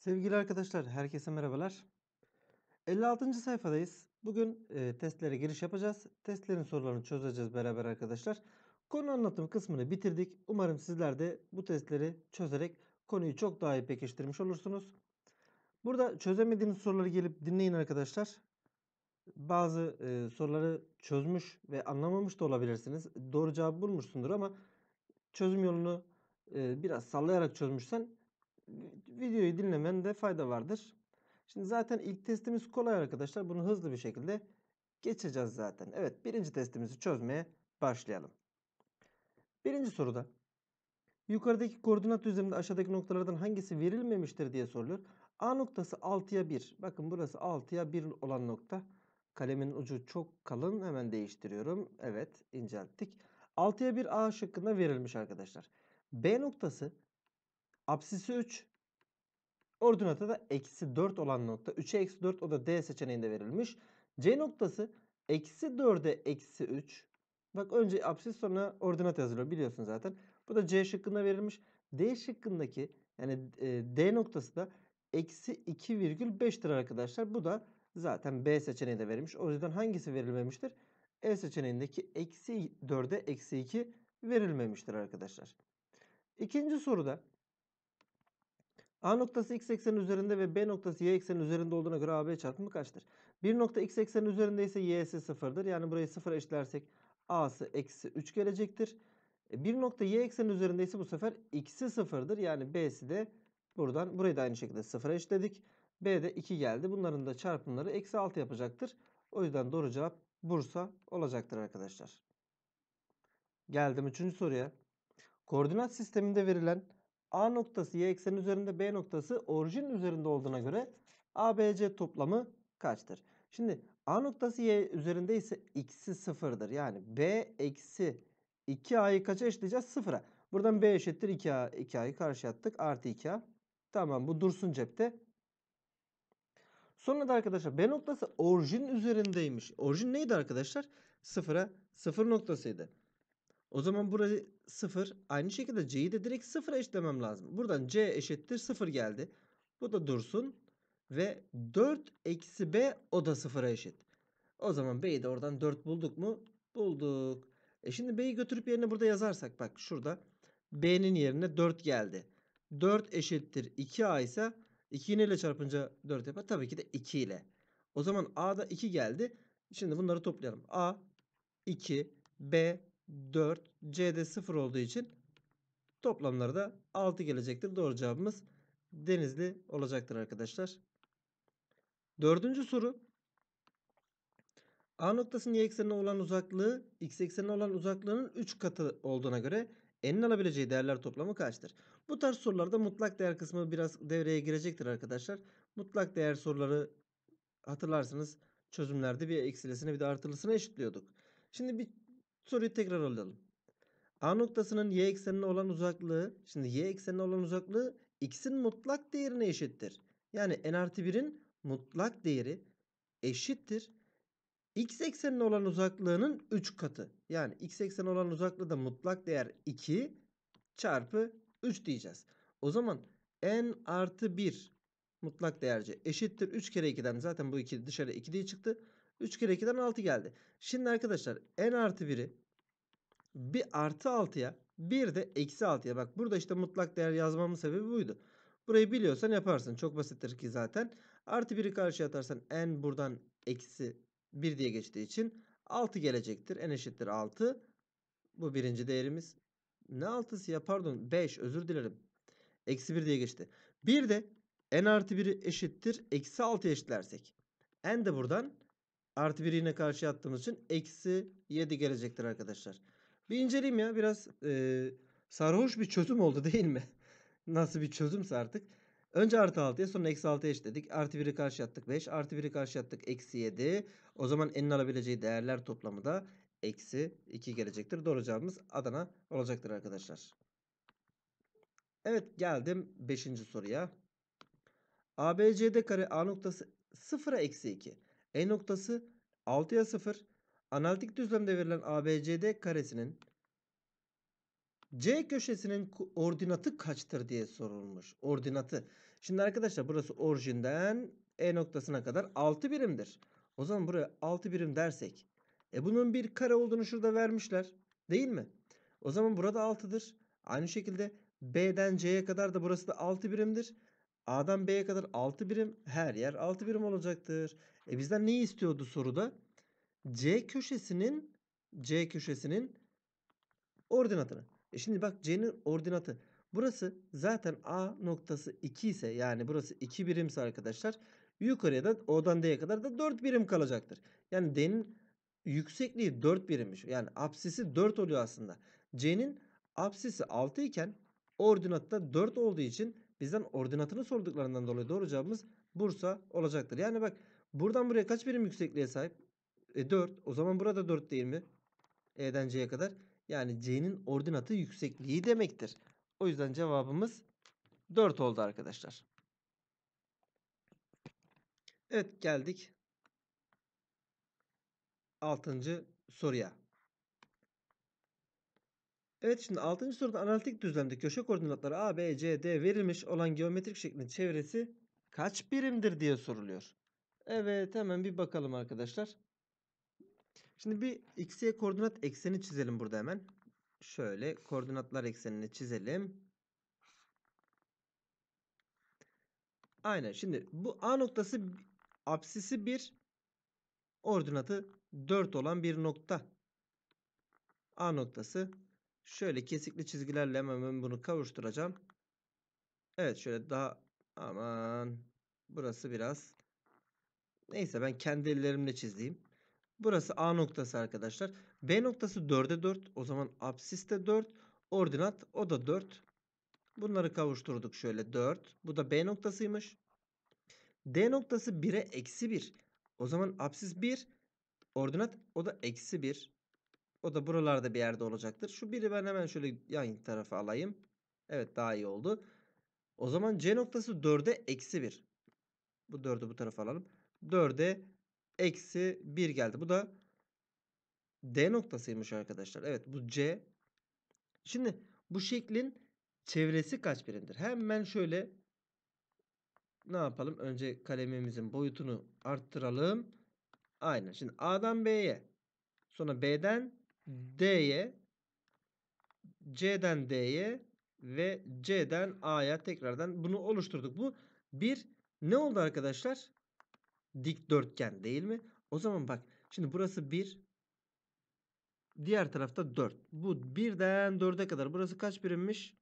Sevgili arkadaşlar, herkese merhabalar. 56. sayfadayız. Bugün e, testlere giriş yapacağız. Testlerin sorularını çözeceğiz beraber arkadaşlar. Konu anlatım kısmını bitirdik. Umarım sizler de bu testleri çözerek konuyu çok daha iyi pekiştirmiş olursunuz. Burada çözemediğiniz soruları gelip dinleyin arkadaşlar. Bazı e, soruları çözmüş ve anlamamış da olabilirsiniz. Doğru cevabı bulmuşsundur ama çözüm yolunu e, biraz sallayarak çözmüşsen videoyu dinlemende fayda vardır. Şimdi zaten ilk testimiz kolay arkadaşlar. Bunu hızlı bir şekilde geçeceğiz zaten. Evet birinci testimizi çözmeye başlayalım. Birinci soruda yukarıdaki koordinat düzleminde aşağıdaki noktalardan hangisi verilmemiştir diye soruluyor. A noktası 6'ya 1. Bakın burası 6'ya 1 olan nokta. Kalemin ucu çok kalın. Hemen değiştiriyorum. Evet incelttik. 6'ya 1 A şıkkında verilmiş arkadaşlar. B noktası Apsisi 3. ordinata da eksi 4 olan nokta. 3'e eksi 4 o da D seçeneğinde verilmiş. C noktası eksi 4'e eksi 3. Bak önce apsis sonra ordinat yazılıyor biliyorsun zaten. Bu da C şıkkında verilmiş. D şıkkındaki yani e, D noktası da eksi 2,5'tir arkadaşlar. Bu da zaten B seçeneği de verilmiş. O yüzden hangisi verilmemiştir? E seçeneğindeki eksi 4'e eksi 2 verilmemiştir arkadaşlar. İkinci soruda A noktası x ekseni üzerinde ve B noktası y ekseni üzerinde olduğuna göre AB çarpımı kaçtır? Bir nokta x ekseni üzerinde ise y'si sıfırdır. Yani burayı sıfır eşitlersek A'sı eksi 3 gelecektir. E, bir nokta y ekseni üzerinde ise bu sefer x'i sıfırdır. Yani B'si de buradan burayı da aynı şekilde sıfıra eşitledik. B'de 2 geldi. Bunların da çarpımları eksi 6 yapacaktır. O yüzden doğru cevap Bursa olacaktır arkadaşlar. Geldim 3. soruya. Koordinat sisteminde verilen A noktası y ekseni üzerinde B noktası orijin üzerinde olduğuna göre ABC toplamı kaçtır? Şimdi A noktası y üzerinde ise x'i sıfırdır. Yani B eksi 2a'yı kaça eşitleyeceğiz? Sıfıra. Buradan B eşittir 2a, 2a'yı karşıya attık. Artı 2a. Tamam bu dursun cepte. Sonra da arkadaşlar B noktası orijin üzerindeymiş. Orijin neydi arkadaşlar? Sıfıra sıfır noktasıydı. O zaman burası 0. Aynı şekilde C'yi de direkt 0'a eşitlemem lazım. Buradan C eşittir 0 geldi. Bu da dursun. Ve 4 eksi B o da 0'a eşit. O zaman B'yi de oradan 4 bulduk mu? Bulduk. E şimdi B'yi götürüp yerine burada yazarsak bak şurada B'nin yerine 4 geldi. 4 eşittir 2A ise 2 ile çarpınca 4 yapar. Tabii ki de 2 ile. O zaman A'da 2 geldi. Şimdi bunları toplayalım. A 2 B 4. C'de 0 olduğu için toplamları da 6 gelecektir. Doğru cevabımız Denizli olacaktır arkadaşlar. Dördüncü soru. A noktasının y eksenine olan uzaklığı x eksenine olan uzaklığının 3 katı olduğuna göre n'in alabileceği değerler toplamı kaçtır? Bu tarz sorularda mutlak değer kısmı biraz devreye girecektir arkadaşlar. Mutlak değer soruları hatırlarsınız çözümlerde bir eksilesini bir de artılısına eşitliyorduk. Şimdi bir Soruyu tekrar alalım. A noktasının y eksenine olan uzaklığı, şimdi y eksenine olan uzaklığı x'in mutlak değerine eşittir. Yani n artı 1'in mutlak değeri eşittir. x eksenine olan uzaklığının 3 katı. Yani x eksenine olan uzaklığı da mutlak değer 2 çarpı 3 diyeceğiz. O zaman n artı 1 mutlak değerce eşittir. 3 kere 2'den zaten bu 2 dışarı 2 diye çıktı. 3 kere 2'den 6 geldi. Şimdi arkadaşlar n artı 1'i bir artı 6'ya bir de eksi 6'ya. Bak burada işte mutlak değer yazmamın sebebi buydu. Burayı biliyorsan yaparsın. Çok basittir ki zaten. Artı 1'i karşıya atarsan n buradan eksi 1 diye geçtiği için 6 gelecektir. n eşittir 6. Bu birinci değerimiz. Ne 6'sı ya pardon 5 özür dilerim. Eksi 1 diye geçti. Bir de n artı 1'i eşittir eksi 6 eşitlersek. n de buradan Artı 1 yine karşıya attığımız için eksi 7 gelecektir arkadaşlar. Bir inceleyeyim ya biraz e, sarhoş bir çözüm oldu değil mi? Nasıl bir çözümse artık. Önce artı 6'ya sonra eksi 6'ya eşitledik. Artı 1'i karşı attık 5. Artı 1'i karşı attık eksi 7. O zaman n'in alabileceği değerler toplamı da eksi 2 gelecektir. Doğru cevabımız Adana olacaktır arkadaşlar. Evet geldim 5. soruya. ABCD kare A noktası 0'a eksi 2. E noktası 6'ya 0. Analitik düzlemde verilen ABCD karesinin C köşesinin ordinatı kaçtır diye sorulmuş. Ordinatı. Şimdi arkadaşlar burası orijinden E noktasına kadar 6 birimdir. O zaman buraya 6 birim dersek. E bunun bir kare olduğunu şurada vermişler. Değil mi? O zaman burada 6'dır. Aynı şekilde B'den C'ye kadar da burası da 6 birimdir. A'dan B'ye kadar 6 birim her yer 6 birim olacaktır. E bizden ne istiyordu soruda? C köşesinin C köşesinin ordinatını. E şimdi bak C'nin ordinatı. Burası zaten A noktası 2 ise yani burası 2 birimse arkadaşlar yukarıya da O'dan D'ye kadar da 4 birim kalacaktır. Yani D'nin yüksekliği 4 birimmiş. Yani apsisi 4 oluyor aslında. C'nin apsisi 6 iken ordinatı da 4 olduğu için bizden ordinatını sorduklarından dolayı doğru cevabımız Bursa olacaktır. Yani bak buradan buraya kaç birim yüksekliğe sahip? E 4. O zaman burada 4 değil mi? E'den C'ye kadar. Yani C'nin ordinatı yüksekliği demektir. O yüzden cevabımız 4 oldu arkadaşlar. Evet geldik 6. soruya. Evet şimdi 6. soruda analitik düzlemde köşe koordinatları A, B, C, D verilmiş olan geometrik şeklin çevresi kaç birimdir diye soruluyor. Evet hemen bir bakalım arkadaşlar. Şimdi bir x'ye koordinat ekseni çizelim burada hemen. Şöyle koordinatlar eksenini çizelim. Aynen şimdi bu A noktası absisi 1 ordinatı 4 olan bir nokta. A noktası Şöyle kesikli çizgilerle hemen bunu kavuşturacağım. Evet şöyle daha aman burası biraz neyse ben kendi ellerimle çizeyim. Burası A noktası arkadaşlar. B noktası 4'e 4. O zaman absis de 4. Ordinat o da 4. Bunları kavuşturduk şöyle 4. Bu da B noktasıymış. D noktası 1'e eksi 1. O zaman absis 1. Ordinat o da eksi 1. O da buralarda bir yerde olacaktır. Şu biri ben hemen şöyle yan tarafa alayım. Evet daha iyi oldu. O zaman C noktası 4'e eksi 1. Bu 4'ü bu tarafa alalım. 4'e eksi 1 geldi. Bu da D noktasıymış arkadaşlar. Evet bu C. Şimdi bu şeklin çevresi kaç birimdir? Hemen şöyle ne yapalım? Önce kalemimizin boyutunu arttıralım. Aynen. Şimdi A'dan B'ye sonra B'den D'ye C'den D'ye ve C'den A'ya tekrardan bunu oluşturduk. Bu bir ne oldu arkadaşlar? Dikdörtgen değil mi? O zaman bak şimdi burası 1 diğer tarafta 4. Bu 1'den 4'e kadar burası kaç birimmiş?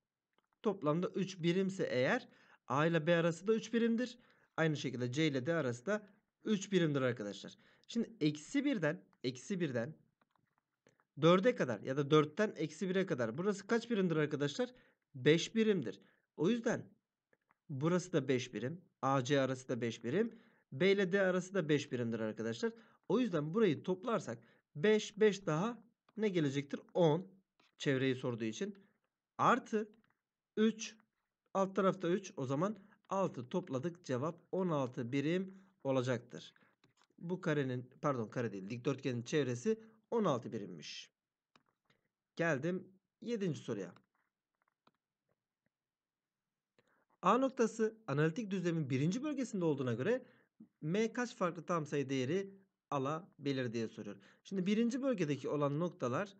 Toplamda 3 birimse eğer A ile B arası da 3 birimdir. Aynı şekilde C ile D arası da 3 birimdir arkadaşlar. Şimdi eksi 1'den eksi 1'den 4'e kadar ya da 4'ten eksi 1'e kadar. Burası kaç birimdir arkadaşlar? 5 birimdir. O yüzden burası da 5 birim. AC arası da 5 birim. B ile D arası da 5 birimdir arkadaşlar. O yüzden burayı toplarsak 5, 5 daha ne gelecektir? 10 çevreyi sorduğu için. Artı 3 alt tarafta 3 o zaman 6 topladık cevap 16 birim olacaktır. Bu karenin pardon kare değil dikdörtgenin çevresi 16 birimmiş. Geldim 7. soruya. A noktası analitik düzlemin birinci bölgesinde olduğuna göre M kaç farklı tam sayı değeri alabilir diye soruyor. Şimdi birinci bölgedeki olan noktalar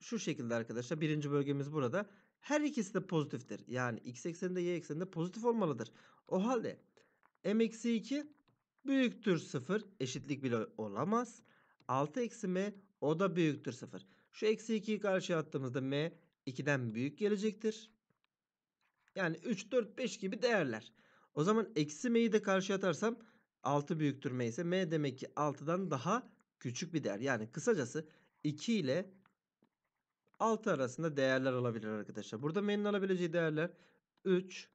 şu şekilde arkadaşlar. Birinci bölgemiz burada. Her ikisi de pozitiftir. Yani x ekseninde y ekseninde pozitif olmalıdır. O halde m-2 büyüktür 0 eşitlik bile olamaz. 6 eksi m o da büyüktür 0. Şu eksi 2'yi karşıya attığımızda m 2'den büyük gelecektir. Yani 3, 4, 5 gibi değerler. O zaman eksi m'yi de karşıya atarsam 6 büyüktür m ise m demek ki 6'dan daha küçük bir değer. Yani kısacası 2 ile 6 arasında değerler alabilir arkadaşlar. Burada m'nin alabileceği değerler 3,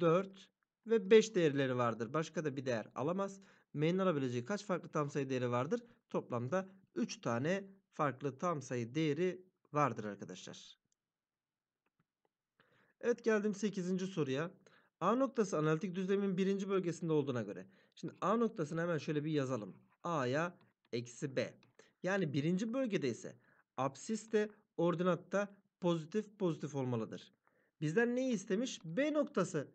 4 ve 5 değerleri vardır. Başka da bir değer alamaz. M'nin alabileceği kaç farklı tam sayı değeri vardır? Toplamda 3 tane farklı tam sayı değeri vardır arkadaşlar. Evet geldim 8. soruya. A noktası analitik düzlemin birinci bölgesinde olduğuna göre. Şimdi A noktasını hemen şöyle bir yazalım. A'ya eksi B. Yani birinci bölgede ise absis de ordinatta pozitif pozitif olmalıdır. Bizden neyi istemiş? B noktası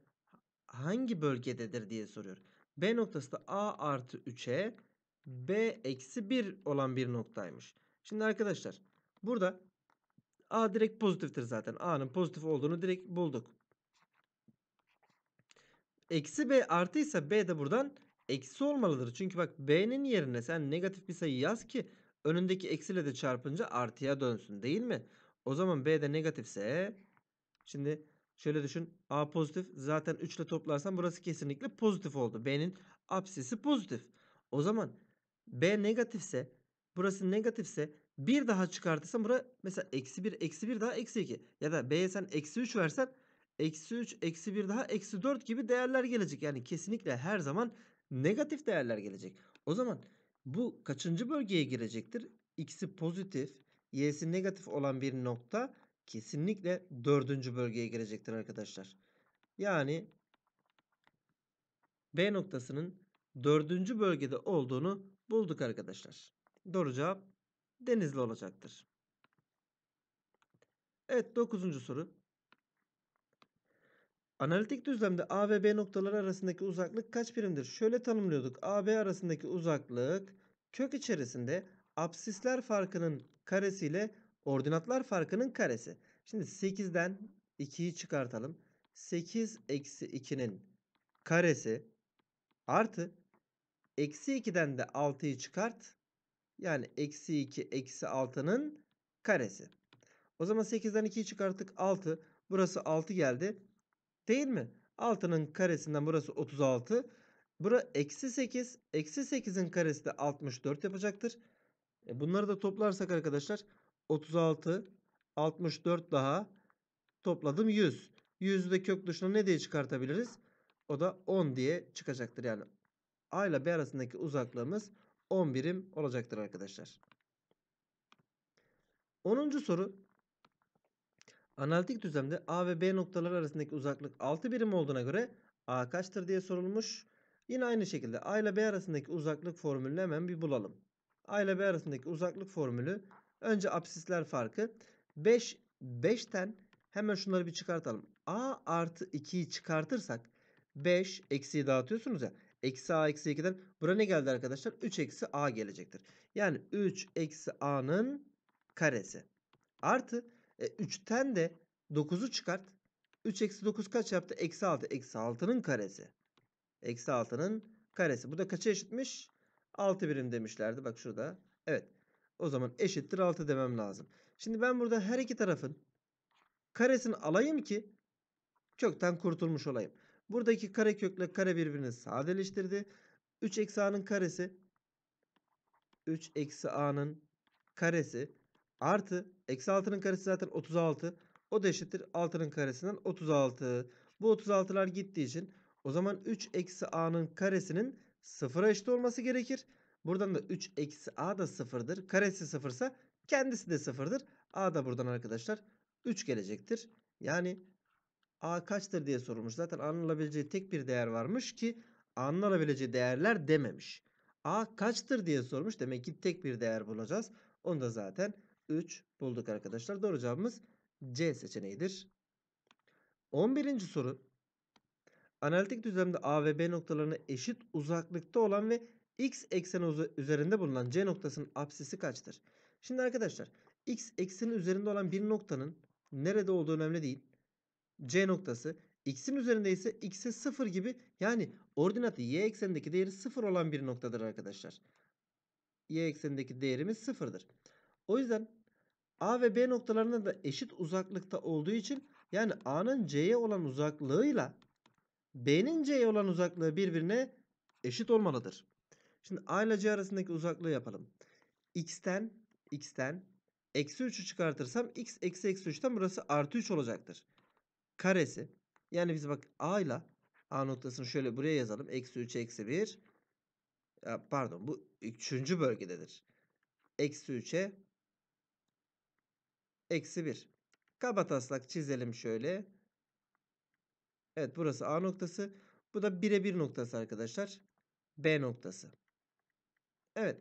hangi bölgededir diye soruyor. B noktası da A artı 3'e B eksi 1 olan bir noktaymış. Şimdi arkadaşlar burada A direkt pozitiftir zaten. A'nın pozitif olduğunu direkt bulduk. Eksi B artıysa B de buradan eksi olmalıdır. Çünkü bak B'nin yerine sen negatif bir sayı yaz ki önündeki eksiyle de çarpınca artıya dönsün değil mi? O zaman B de negatifse şimdi şöyle düşün A pozitif zaten 3 ile toplarsan burası kesinlikle pozitif oldu. B'nin apsisi pozitif. O zaman B negatifse burası negatifse bir daha çıkartırsan bura mesela eksi 1 eksi 1 daha eksi 2. Ya da B'ye sen eksi 3 versen eksi 3 eksi 1 daha eksi 4 gibi değerler gelecek. Yani kesinlikle her zaman negatif değerler gelecek. O zaman bu kaçıncı bölgeye girecektir? X'i pozitif y'si negatif olan bir nokta kesinlikle dördüncü bölgeye girecektir arkadaşlar. Yani B noktasının dördüncü bölgede olduğunu bulduk arkadaşlar. Doğru cevap Denizli olacaktır. Evet 9. soru. Analitik düzlemde A ve B noktaları arasındaki uzaklık kaç birimdir? Şöyle tanımlıyorduk. A B arasındaki uzaklık kök içerisinde absisler farkının karesi ile ordinatlar farkının karesi. Şimdi 8'den 2'yi çıkartalım. 8 eksi 2'nin karesi artı Eksi 2'den de 6'yı çıkart. Yani eksi 2 eksi 6'nın karesi. O zaman 8'den 2'yi çıkarttık 6. Burası 6 geldi. Değil mi? 6'nın karesinden burası 36. Bura eksi 8. Eksi 8'in karesi de 64 yapacaktır. E, bunları da toplarsak arkadaşlar 36, 64 daha topladım 100. 100'ü de kök dışına ne diye çıkartabiliriz? O da 10 diye çıkacaktır. Yani A ile B arasındaki uzaklığımız 10 birim olacaktır arkadaşlar. 10. soru. Analitik düzlemde A ve B noktaları arasındaki uzaklık 6 birim olduğuna göre A kaçtır diye sorulmuş. Yine aynı şekilde A ile B arasındaki uzaklık formülünü hemen bir bulalım. A ile B arasındaki uzaklık formülü önce absisler farkı 5 5'ten hemen şunları bir çıkartalım. A artı 2'yi çıkartırsak 5 eksiği dağıtıyorsunuz ya. Eksi a eksi 2'den buraya ne geldi arkadaşlar? 3 eksi a gelecektir. Yani 3 eksi a'nın karesi. Artı e, 3'ten de 9'u çıkart. 3 eksi 9 kaç yaptı? Eksi 6. Eksi 6'nın karesi. Eksi 6'nın karesi. Bu da kaça eşitmiş? 6 birim demişlerdi. Bak şurada. Evet. O zaman eşittir 6 demem lazım. Şimdi ben burada her iki tarafın karesini alayım ki kökten kurtulmuş olayım. Buradaki kare kökle kare birbirini sadeleştirdi. 3 eksi a'nın karesi 3 eksi a'nın karesi artı eksi 6'nın karesi zaten 36. O da eşittir 6'nın karesinden 36. Bu 36'lar gittiği için o zaman 3 eksi a'nın karesinin sıfıra eşit olması gerekir. Buradan da 3 eksi a da sıfırdır. Karesi sıfırsa kendisi de sıfırdır. A da buradan arkadaşlar 3 gelecektir. Yani A kaçtır diye sorulmuş. Zaten A'nın tek bir değer varmış ki A'nın değerler dememiş. A kaçtır diye sormuş. Demek ki tek bir değer bulacağız. Onu da zaten 3 bulduk arkadaşlar. Doğru cevabımız C seçeneğidir. 11. soru. Analitik düzlemde A ve B noktalarına eşit uzaklıkta olan ve x ekseni üzerinde bulunan C noktasının apsisi kaçtır? Şimdi arkadaşlar x ekseni üzerinde olan bir noktanın nerede olduğu önemli değil. C noktası. X'in üzerinde ise X'e 0 gibi yani ordinatı Y eksenindeki değeri 0 olan bir noktadır arkadaşlar. Y eksenindeki değerimiz 0'dır. O yüzden A ve B noktalarında da eşit uzaklıkta olduğu için yani A'nın C'ye olan uzaklığıyla B'nin C'ye olan uzaklığı birbirine eşit olmalıdır. Şimdi A ile C arasındaki uzaklığı yapalım. X'ten X'ten eksi 3'ü çıkartırsam X eksi eksi 3'ten burası artı 3 olacaktır karesi. Yani biz bak a ile a noktasını şöyle buraya yazalım. Eksi 3 eksi 1. Pardon bu üçüncü bölgededir. Eksi 3'e eksi 1. Kabataslak çizelim şöyle. Evet burası A noktası. Bu da 1'e 1 noktası arkadaşlar. B noktası. Evet.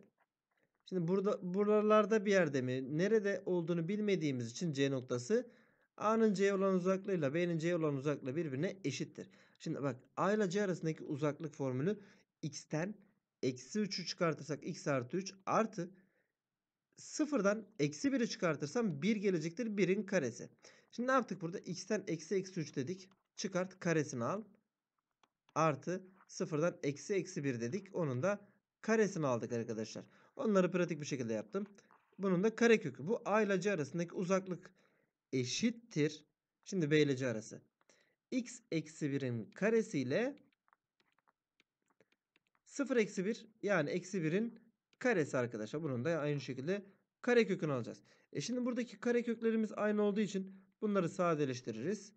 Şimdi burada buralarda bir yerde mi? Nerede olduğunu bilmediğimiz için C noktası A'nın C'ye olan uzaklığıyla B'nin C'ye olan uzaklığı birbirine eşittir. Şimdi bak A ile C arasındaki uzaklık formülü x'ten eksi 3'ü çıkartırsak x artı 3 artı sıfırdan eksi 1'i çıkartırsam 1 gelecektir 1'in karesi. Şimdi ne yaptık burada? x'ten eksi eksi 3 dedik. Çıkart karesini al. Artı sıfırdan eksi eksi 1 dedik. Onun da karesini aldık arkadaşlar. Onları pratik bir şekilde yaptım. Bunun da karekökü. Bu a ile c arasındaki uzaklık eşittir. Şimdi B ile C arası. X eksi 1'in karesi ile 0 eksi 1 yani eksi 1'in karesi arkadaşlar. Bunun da aynı şekilde kare kökünü alacağız. E şimdi buradaki kare köklerimiz aynı olduğu için bunları sadeleştiririz.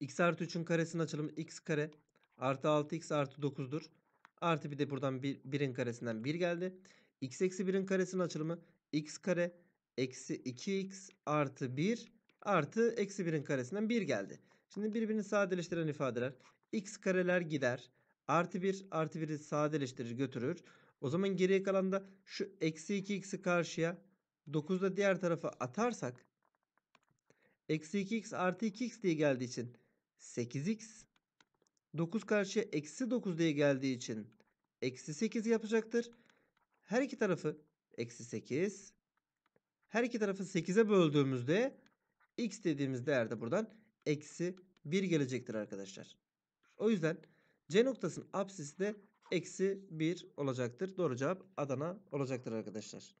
X artı 3'ün karesini açalım. x kare artı 6x artı 9'dur. Artı bir de buradan 1'in karesinden 1 geldi. X eksi 1'in karesinin açılımı x kare eksi 2x artı 1 artı eksi 1'in karesinden 1 geldi. Şimdi birbirini sadeleştiren ifadeler x kareler gider. Artı 1 artı 1'i sadeleştirir götürür. O zaman geriye kalan da şu eksi 2x'i karşıya 9'da diğer tarafa atarsak eksi 2x artı 2x diye geldiği için 8x 9 karşıya eksi 9 diye geldiği için eksi 8 yapacaktır. Her iki tarafı eksi 8 her iki tarafı 8'e böldüğümüzde x dediğimiz değerde buradan eksi 1 gelecektir arkadaşlar. O yüzden C noktasının apsisi de eksi 1 olacaktır. Doğru cevap Adana olacaktır arkadaşlar.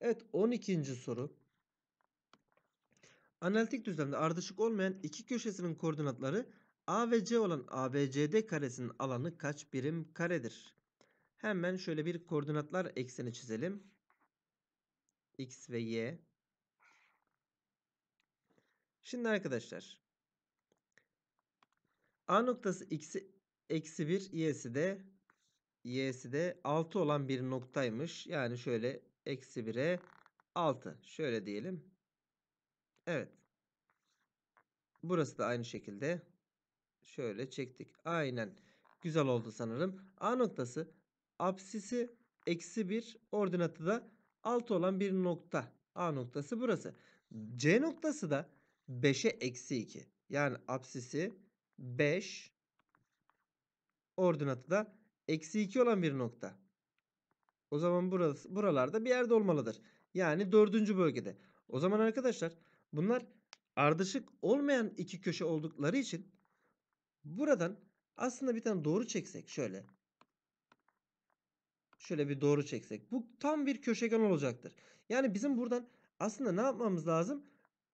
Evet 12. soru. Analitik düzlemde ardışık olmayan iki köşesinin koordinatları A ve C olan ABCD karesinin alanı kaç birim karedir? Hemen şöyle bir koordinatlar ekseni çizelim. X ve Y. Şimdi arkadaşlar. A noktası X'i eksi 1 y'si de y'si de 6 olan bir noktaymış. Yani şöyle eksi 1'e 6. Şöyle diyelim. Evet. Burası da aynı şekilde. Şöyle çektik. Aynen. Güzel oldu sanırım. A noktası absisi eksi 1 ordinatı da 6 olan bir nokta. A noktası burası. C noktası da 5'e eksi 2. Yani apsisi 5 ordinatı da eksi 2 olan bir nokta. O zaman burası, buralarda bir yerde olmalıdır. Yani dördüncü bölgede. O zaman arkadaşlar bunlar ardışık olmayan iki köşe oldukları için buradan aslında bir tane doğru çeksek şöyle şöyle bir doğru çeksek. Bu tam bir köşegen olacaktır. Yani bizim buradan aslında ne yapmamız lazım?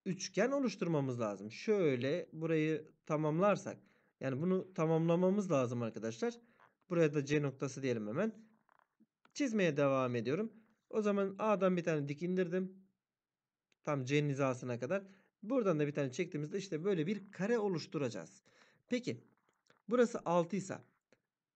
Üçgen oluşturmamız lazım. Şöyle burayı tamamlarsak. Yani bunu tamamlamamız lazım arkadaşlar. Buraya da C noktası diyelim hemen. Çizmeye devam ediyorum. O zaman A'dan bir tane dik indirdim. Tam C'nin hizasına kadar. Buradan da bir tane çektiğimizde işte böyle bir kare oluşturacağız. Peki burası 6 ise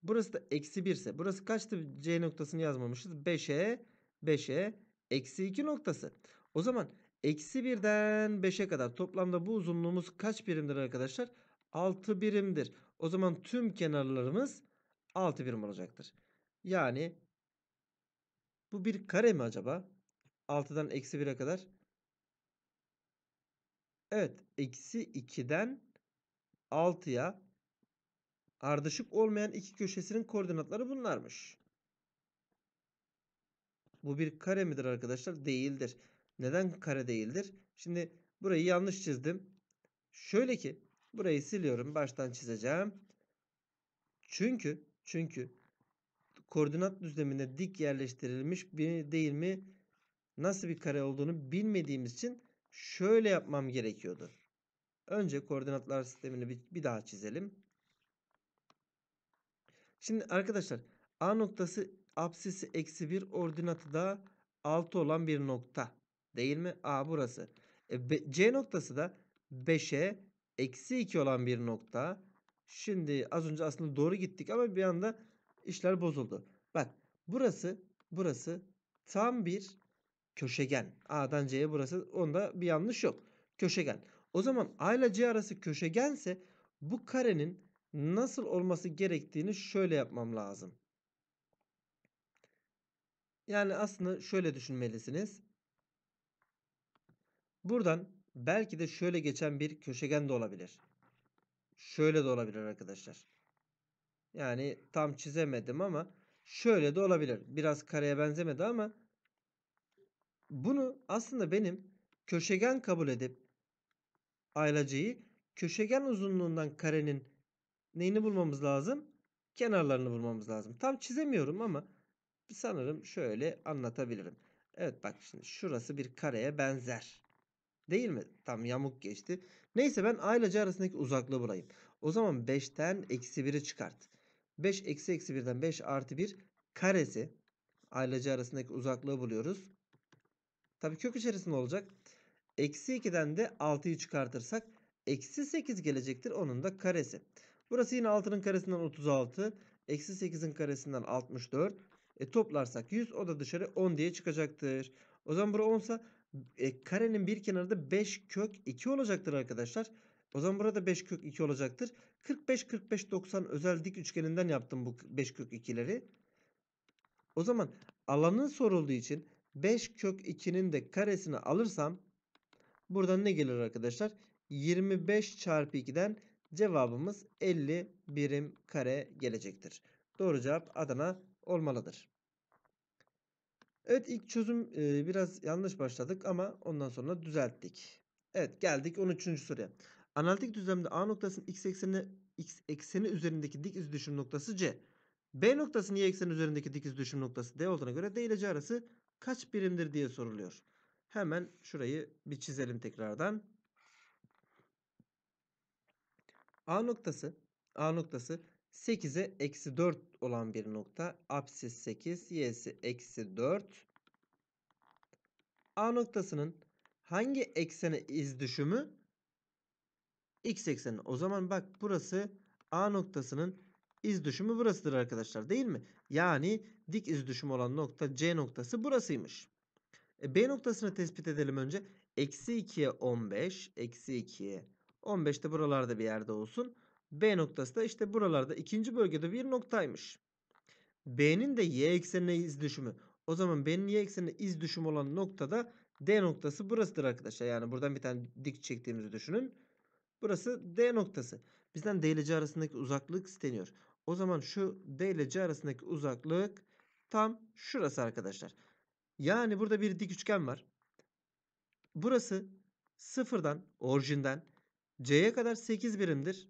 Burası da eksi 1 ise. Burası kaçtı C noktasını yazmamışız? 5'e 5'e eksi 2 noktası. O zaman eksi 1'den 5'e kadar toplamda bu uzunluğumuz kaç birimdir arkadaşlar? 6 birimdir. O zaman tüm kenarlarımız 6 birim olacaktır. Yani bu bir kare mi acaba? 6'dan eksi 1'e kadar. Evet. Eksi 2'den 6'ya Ardışık olmayan iki köşesinin koordinatları bunlarmış. Bu bir kare midir arkadaşlar? Değildir. Neden kare değildir? Şimdi burayı yanlış çizdim. Şöyle ki burayı siliyorum. Baştan çizeceğim. Çünkü çünkü koordinat düzlemine dik yerleştirilmiş bir değil mi nasıl bir kare olduğunu bilmediğimiz için şöyle yapmam gerekiyordu. Önce koordinatlar sistemini bir daha çizelim. Şimdi arkadaşlar A noktası absisi eksi 1 ordinatı da 6 olan bir nokta. Değil mi? A burası. E, B, C noktası da 5'e eksi 2 olan bir nokta. Şimdi az önce aslında doğru gittik ama bir anda işler bozuldu. Bak burası burası tam bir köşegen. A'dan C'ye burası onda bir yanlış yok. Köşegen. O zaman A ile C arası köşegense bu karenin nasıl olması gerektiğini şöyle yapmam lazım. Yani aslında şöyle düşünmelisiniz. Buradan belki de şöyle geçen bir köşegen de olabilir. Şöyle de olabilir arkadaşlar. Yani tam çizemedim ama şöyle de olabilir. Biraz kareye benzemedi ama bunu aslında benim köşegen kabul edip aylacıyı köşegen uzunluğundan karenin neyini bulmamız lazım? Kenarlarını bulmamız lazım. Tam çizemiyorum ama sanırım şöyle anlatabilirim. Evet bak şimdi şurası bir kareye benzer. Değil mi? Tam yamuk geçti. Neyse ben A ile C arasındaki uzaklığı bulayım. O zaman 5'ten eksi 1'i çıkart. 5 eksi eksi 1'den 5 artı 1 karesi. A ile C arasındaki uzaklığı buluyoruz. Tabi kök içerisinde olacak. Eksi 2'den de 6'yı çıkartırsak eksi 8 gelecektir onun da karesi. Burası yine 6'nın karesinden 36. Eksi 8'in karesinden 64. E toplarsak 100 o da dışarı 10 diye çıkacaktır. O zaman bura 10 e, karenin bir kenarı da 5 kök 2 olacaktır arkadaşlar. O zaman burada 5 kök 2 olacaktır. 45 45 90 özel dik üçgeninden yaptım bu 5 kök 2'leri. O zaman alanın sorulduğu için 5 kök 2'nin de karesini alırsam buradan ne gelir arkadaşlar? 25 çarpı 2'den Cevabımız 50 birim kare gelecektir. Doğru cevap Adana olmalıdır. Evet ilk çözüm biraz yanlış başladık ama ondan sonra düzelttik. Evet geldik 13. soruya. Analitik düzlemde A noktasının x ekseni x ekseni üzerindeki dik izi düşüm noktası C. B noktasının y ekseni üzerindeki dik izi düşüm noktası D olduğuna göre D ile C arası kaç birimdir diye soruluyor. Hemen şurayı bir çizelim tekrardan. A noktası A noktası 8'e eksi 4 olan bir nokta. Apsis 8, y'si eksi 4. A noktasının hangi eksene iz düşümü? X ekseni. O zaman bak burası A noktasının iz düşümü burasıdır arkadaşlar değil mi? Yani dik iz düşümü olan nokta C noktası burasıymış. E, B noktasını tespit edelim önce. Eksi 2'ye 15, eksi 2'ye 15 de buralarda bir yerde olsun. B noktası da işte buralarda ikinci bölgede bir noktaymış. B'nin de y eksenine iz düşümü. O zaman B'nin y eksenine iz düşümü olan noktada D noktası burasıdır arkadaşlar. Yani buradan bir tane dik çektiğimizi düşünün. Burası D noktası. Bizden D ile C arasındaki uzaklık isteniyor. O zaman şu D ile C arasındaki uzaklık tam şurası arkadaşlar. Yani burada bir dik üçgen var. Burası sıfırdan, orijinden C'ye kadar 8 birimdir.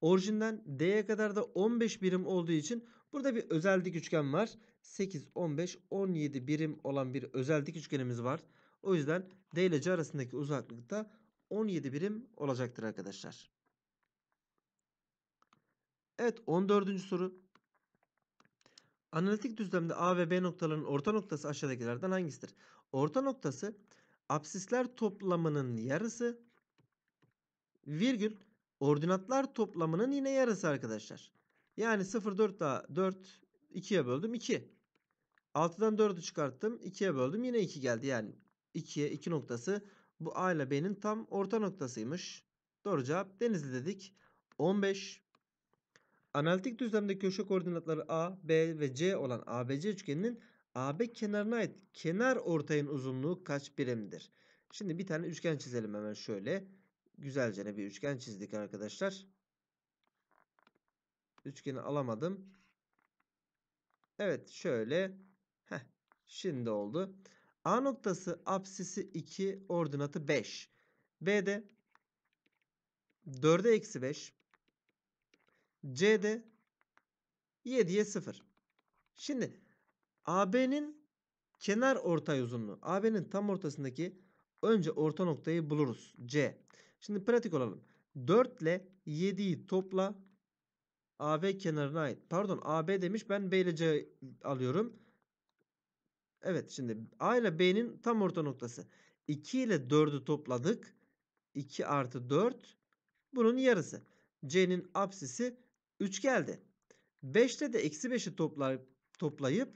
Orijinden D'ye kadar da 15 birim olduğu için burada bir özel dik üçgen var. 8, 15, 17 birim olan bir özel dik üçgenimiz var. O yüzden D ile C arasındaki uzaklık da 17 birim olacaktır arkadaşlar. Evet 14. soru. Analitik düzlemde A ve B noktalarının orta noktası aşağıdakilerden hangisidir? Orta noktası absisler toplamının yarısı virgül ordinatlar toplamının yine yarısı arkadaşlar. Yani 0 4 daha 4 2'ye böldüm 2. 6'dan 4'ü çıkarttım 2'ye böldüm yine 2 geldi. Yani 2'ye 2 noktası bu A ile B'nin tam orta noktasıymış. Doğru cevap Denizli dedik. 15. Analitik düzlemde köşe koordinatları A, B ve C olan ABC üçgeninin AB kenarına ait kenar ortayın uzunluğu kaç birimdir? Şimdi bir tane üçgen çizelim hemen şöyle güzelce bir üçgen çizdik arkadaşlar. Üçgeni alamadım. Evet şöyle. Heh, şimdi oldu. A noktası apsisi 2 ordinatı 5. B'de 4'e eksi 5. C'de 7'ye 0. Şimdi AB'nin kenar ortay uzunluğu. AB'nin tam ortasındaki önce orta noktayı buluruz. C. Şimdi pratik olalım. 4 ile 7'yi topla. AB kenarına ait. Pardon AB demiş. Ben B ile C alıyorum. Evet şimdi A ile B'nin tam orta noktası. 2 ile 4'ü topladık. 2 artı 4. Bunun yarısı. C'nin apsisi 3 geldi. 5'te de eksi 5'i toplar, toplayıp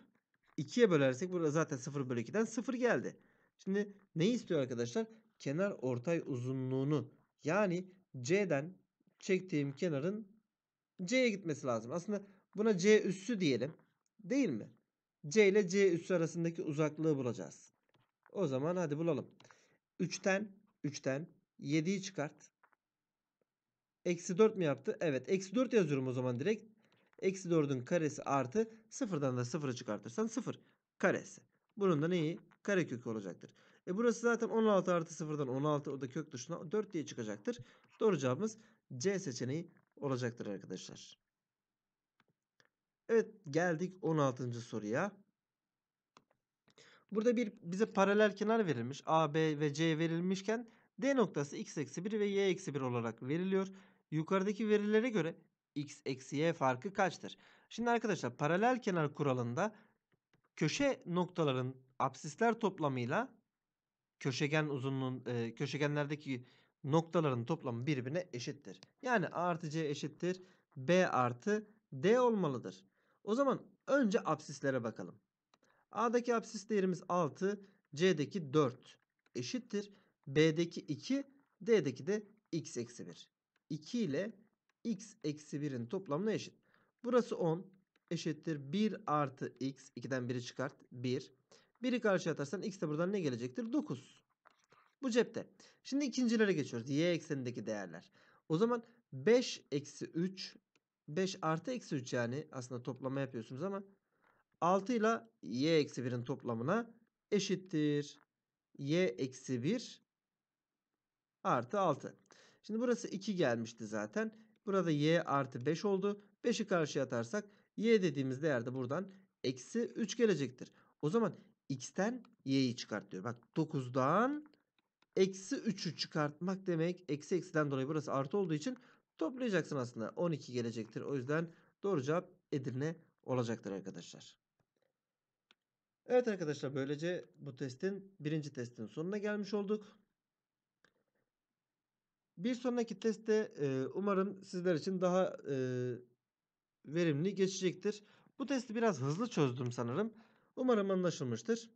2'ye bölersek burada zaten 0 bölü 2'den 0 geldi. Şimdi ne istiyor arkadaşlar? Kenar ortay uzunluğunu yani C'den çektiğim kenarın C'ye gitmesi lazım. Aslında buna C üssü diyelim. Değil mi? C ile C üssü arasındaki uzaklığı bulacağız. O zaman hadi bulalım. 3'ten 3'ten 7'yi çıkart. Eksi 4 mi yaptı? Evet. Eksi 4 yazıyorum o zaman direkt. Eksi 4'ün karesi artı. Sıfırdan da sıfırı çıkartırsan sıfır karesi. Bunun da neyi? Karekökü olacaktır. E burası zaten 16 artı 0'dan 16 o da kök dışına 4 diye çıkacaktır. Doğru cevabımız C seçeneği olacaktır arkadaşlar. Evet geldik 16. soruya. Burada bir bize paralel kenar verilmiş. A, B ve C verilmişken D noktası x eksi 1 ve y eksi 1 olarak veriliyor. Yukarıdaki verilere göre x eksi y farkı kaçtır? Şimdi arkadaşlar paralel kenar kuralında köşe noktaların absisler toplamıyla köşegen uzunluğun e, köşegenlerdeki noktaların toplamı birbirine eşittir. Yani A artı C eşittir B artı D olmalıdır. O zaman önce absislere bakalım. A'daki absis değerimiz 6, C'deki 4 eşittir. B'deki 2, D'deki de x eksi 1. 2 ile x eksi 1'in toplamına eşit. Burası 10 eşittir 1 artı x. 2'den 1'i çıkart. 1. 1'i karşıya atarsan x de buradan ne gelecektir? 9. Bu cepte. Şimdi ikincilere geçiyoruz. Y eksenindeki değerler. O zaman 5 eksi 3 5 artı eksi 3 yani aslında toplama yapıyorsunuz ama 6 ile y eksi 1'in toplamına eşittir. y eksi 1 artı 6. Şimdi burası 2 gelmişti zaten. Burada y artı 5 oldu. 5'i karşıya atarsak y dediğimiz değer de buradan eksi 3 gelecektir. O zaman x'ten y'yi çıkart Bak 9'dan eksi 3'ü çıkartmak demek. Eksi eksiden dolayı burası artı olduğu için toplayacaksın aslında. 12 gelecektir. O yüzden doğru cevap Edirne olacaktır arkadaşlar. Evet arkadaşlar böylece bu testin birinci testin sonuna gelmiş olduk. Bir sonraki testte e, umarım sizler için daha e, verimli geçecektir. Bu testi biraz hızlı çözdüm sanırım. Umarım anlaşılmıştır.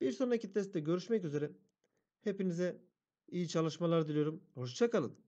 Bir sonraki testte görüşmek üzere. Hepinize iyi çalışmalar diliyorum. Hoşçakalın.